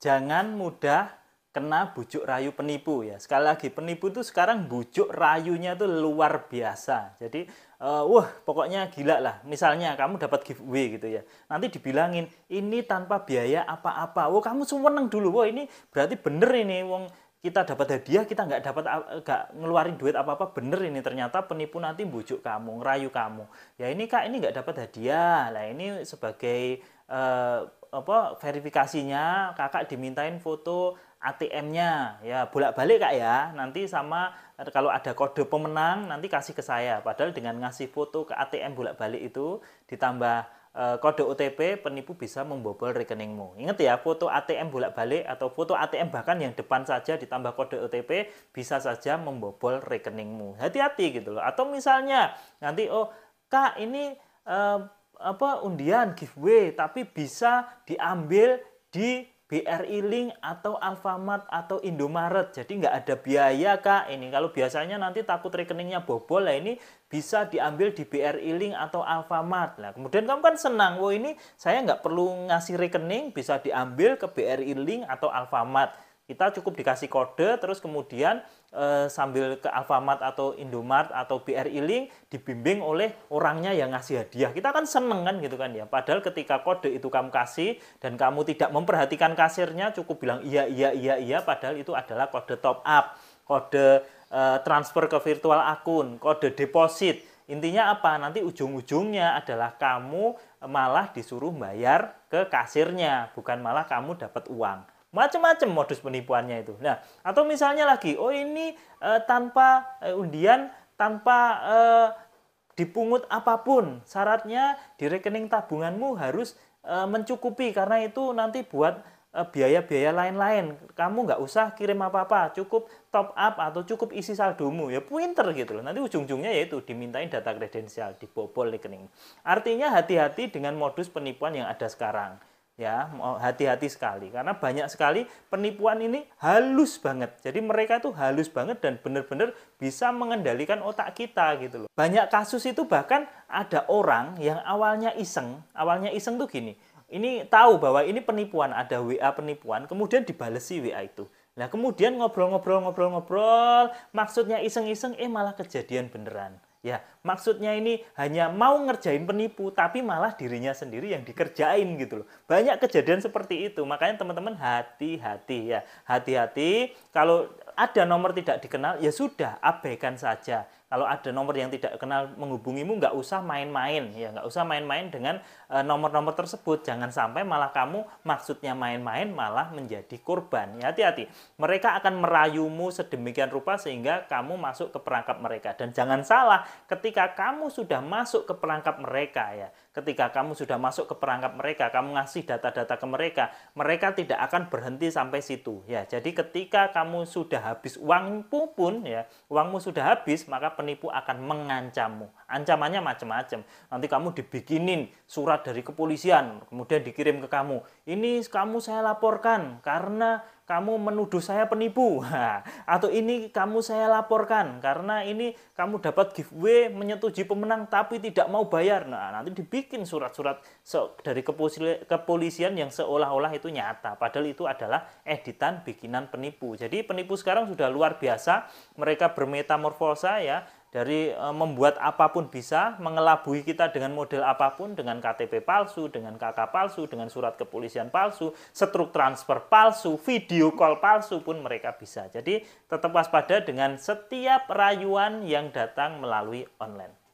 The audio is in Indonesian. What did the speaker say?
jangan mudah kena bujuk rayu penipu ya. Sekali lagi penipu itu sekarang bujuk rayunya itu luar biasa. Jadi uh, wah pokoknya gila lah. Misalnya kamu dapat giveaway gitu ya. Nanti dibilangin ini tanpa biaya apa-apa. Wah kamu seneng dulu. Wah ini berarti bener ini wong kita dapat hadiah kita nggak dapat eh, nggak ngeluarin duit apa apa bener ini ternyata penipu nanti bujuk kamu ngerayu kamu ya ini kak ini nggak dapat hadiah lah ini sebagai eh, apa verifikasinya kakak dimintain foto ATM-nya ya bolak-balik kak ya nanti sama eh, kalau ada kode pemenang nanti kasih ke saya padahal dengan ngasih foto ke ATM bolak-balik itu ditambah Eh, kode OTP penipu bisa membobol rekeningmu. Ingat ya, foto ATM bolak-balik atau foto ATM bahkan yang depan saja ditambah kode OTP bisa saja membobol rekeningmu. Hati-hati gitu loh. Atau misalnya nanti oh kak ini uh, apa undian giveaway tapi bisa diambil di BRI Link atau Alfamart atau Indomaret. Jadi nggak ada biaya kak ini. Kalau biasanya nanti takut rekeningnya bobol lah ini bisa diambil di BRI Link atau Alfamart. Nah kemudian kamu kan senang, wow ini saya nggak perlu ngasih rekening bisa diambil ke BRI Link atau Alfamart. Kita cukup dikasih kode, terus kemudian e, sambil ke Alfamart atau Indomart atau BRI Link dibimbing oleh orangnya yang ngasih hadiah. Kita kan seneng kan gitu kan ya. Padahal ketika kode itu kamu kasih dan kamu tidak memperhatikan kasirnya, cukup bilang iya iya iya iya. Padahal itu adalah kode top up, kode e, transfer ke virtual akun, kode deposit. Intinya apa? Nanti ujung-ujungnya adalah kamu malah disuruh bayar ke kasirnya, bukan malah kamu dapat uang macam-macam modus penipuannya itu. Nah, atau misalnya lagi, oh ini e, tanpa e, undian, tanpa e, dipungut apapun, syaratnya di rekening tabunganmu harus e, mencukupi karena itu nanti buat biaya-biaya lain-lain. Kamu nggak usah kirim apa-apa, cukup top up atau cukup isi saldomu ya pointer gitu loh. Nanti ujung-ujungnya yaitu dimintain data kredensial, dibobol rekening. Artinya hati-hati dengan modus penipuan yang ada sekarang ya oh, hati-hati sekali karena banyak sekali penipuan ini halus banget jadi mereka tuh halus banget dan benar-benar bisa mengendalikan otak kita gitu loh banyak kasus itu bahkan ada orang yang awalnya iseng awalnya iseng tuh gini ini tahu bahwa ini penipuan ada WA penipuan kemudian dibalesi WA itu nah kemudian ngobrol-ngobrol ngobrol-ngobrol maksudnya iseng-iseng eh malah kejadian beneran Ya, maksudnya ini hanya mau ngerjain penipu, tapi malah dirinya sendiri yang dikerjain gitu loh. Banyak kejadian seperti itu, makanya teman-teman hati-hati ya. Hati-hati kalau ada nomor tidak dikenal, ya sudah, abaikan saja. Kalau ada nomor yang tidak kenal menghubungimu, nggak usah main-main, ya nggak usah main-main dengan e, nomor-nomor tersebut. Jangan sampai malah kamu maksudnya main-main malah menjadi korban. Ya, hati-hati. Mereka akan merayumu sedemikian rupa sehingga kamu masuk ke perangkap mereka. Dan jangan salah, ketika kamu sudah masuk ke perangkap mereka, ya, ketika kamu sudah masuk ke perangkap mereka, kamu ngasih data-data ke mereka, mereka tidak akan berhenti sampai situ. Ya, jadi ketika kamu sudah habis uang pun, pun ya, uangmu sudah habis, maka penipu akan mengancammu. Ancamannya macam-macam. Nanti kamu dibikinin surat dari kepolisian, kemudian dikirim ke kamu. Ini kamu saya laporkan karena kamu menuduh saya penipu atau ini kamu saya laporkan karena ini kamu dapat giveaway menyetujui pemenang tapi tidak mau bayar nah nanti dibikin surat-surat dari kepolisian yang seolah-olah itu nyata padahal itu adalah editan bikinan penipu jadi penipu sekarang sudah luar biasa mereka bermetamorfosa ya dari e, membuat apapun bisa, mengelabui kita dengan model apapun, dengan KTP palsu, dengan KK palsu, dengan surat kepolisian palsu, struk transfer palsu, video call palsu pun mereka bisa. Jadi tetap waspada dengan setiap rayuan yang datang melalui online.